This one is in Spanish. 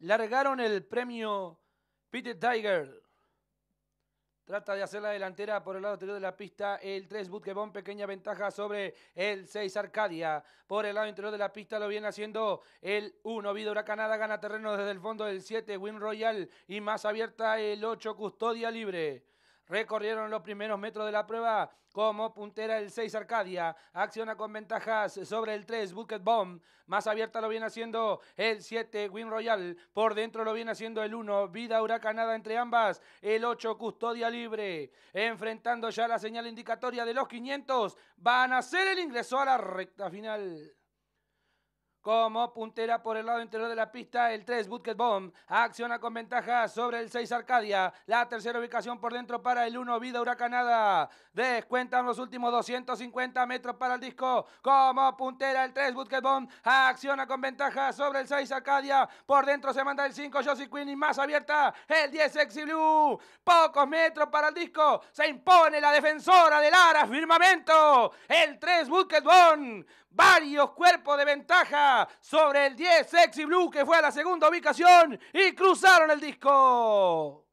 largaron el premio Peter Tiger. Trata de hacer la delantera por el lado interior de la pista. El 3 Butkebom, pequeña ventaja sobre el 6 Arcadia. Por el lado interior de la pista lo viene haciendo el 1 Vidura canadá Gana terreno desde el fondo del 7 Win Royal. Y más abierta el 8 Custodia Libre. Recorrieron los primeros metros de la prueba como puntera el 6 Arcadia. Acciona con ventajas sobre el 3 Bucket Bomb. Más abierta lo viene haciendo el 7 Win Royal. Por dentro lo viene haciendo el 1 Vida Huracanada entre ambas. El 8 Custodia Libre. Enfrentando ya la señal indicatoria de los 500. Van a hacer el ingreso a la recta final como puntera por el lado interior de la pista. El 3, Bucket Bomb, acciona con ventaja sobre el 6, Arcadia. La tercera ubicación por dentro para el 1, Vida Huracanada. Descuentan los últimos 250 metros para el disco. Como puntera el 3, Bucket Bomb, acciona con ventaja sobre el 6, Arcadia. Por dentro se manda el 5, Josie Queen y más abierta. El 10, Sexy Blue. Pocos metros para el disco. Se impone la defensora del Ara Firmamento. El 3, Bucket Bomb. Varios cuerpos de ventaja sobre el 10 Sexy Blue que fue a la segunda ubicación y cruzaron el disco.